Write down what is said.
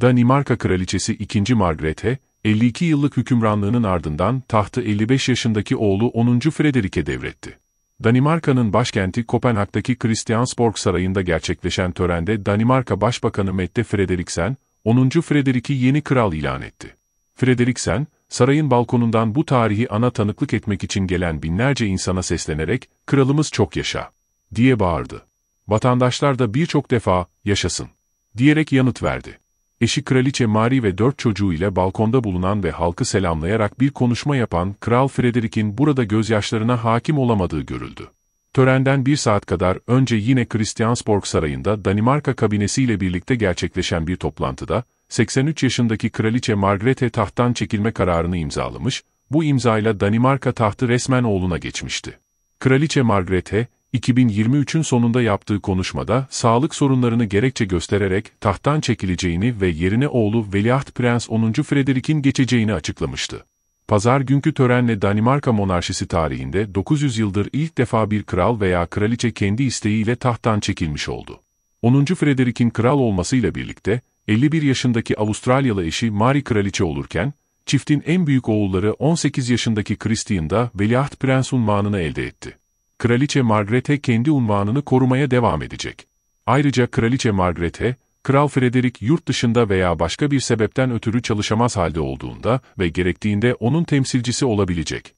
Danimarka Kraliçesi 2. Margrethe, 52 yıllık hükümranlığının ardından tahtı 55 yaşındaki oğlu 10. Frederik'e devretti. Danimarka'nın başkenti Kopenhag'daki Christiansborg Sarayı'nda gerçekleşen törende Danimarka Başbakanı Mette Frederiksen, 10. Frederik'i yeni kral ilan etti. Frederiksen, sarayın balkonundan bu tarihi ana tanıklık etmek için gelen binlerce insana seslenerek, kralımız çok yaşa, diye bağırdı. Vatandaşlar da birçok defa, yaşasın, diyerek yanıt verdi. Eşi Kraliçe Mary ve dört çocuğu ile balkonda bulunan ve halkı selamlayarak bir konuşma yapan Kral Frederick'in burada gözyaşlarına hakim olamadığı görüldü. Törenden bir saat kadar önce yine Christiansborg Sarayı'nda Danimarka kabinesiyle birlikte gerçekleşen bir toplantıda, 83 yaşındaki Kraliçe Margrethe tahttan çekilme kararını imzalamış, bu imzayla Danimarka tahtı resmen oğluna geçmişti. Kraliçe Margrethe, 2023'ün sonunda yaptığı konuşmada sağlık sorunlarını gerekçe göstererek tahttan çekileceğini ve yerine oğlu Veliaht Prens 10. Frederik'in geçeceğini açıklamıştı. Pazar günkü törenle Danimarka monarşisi tarihinde 900 yıldır ilk defa bir kral veya kraliçe kendi isteğiyle tahttan çekilmiş oldu. 10. Frederik'in kral olmasıyla birlikte 51 yaşındaki Avustralyalı eşi Marie kraliçe olurken, çiftin en büyük oğulları 18 yaşındaki Christian da Veliaht Prens unvanını elde etti. Kraliçe Margrethe kendi unvanını korumaya devam edecek. Ayrıca Kraliçe Margrethe, Kral Frederick yurt dışında veya başka bir sebepten ötürü çalışamaz halde olduğunda ve gerektiğinde onun temsilcisi olabilecek.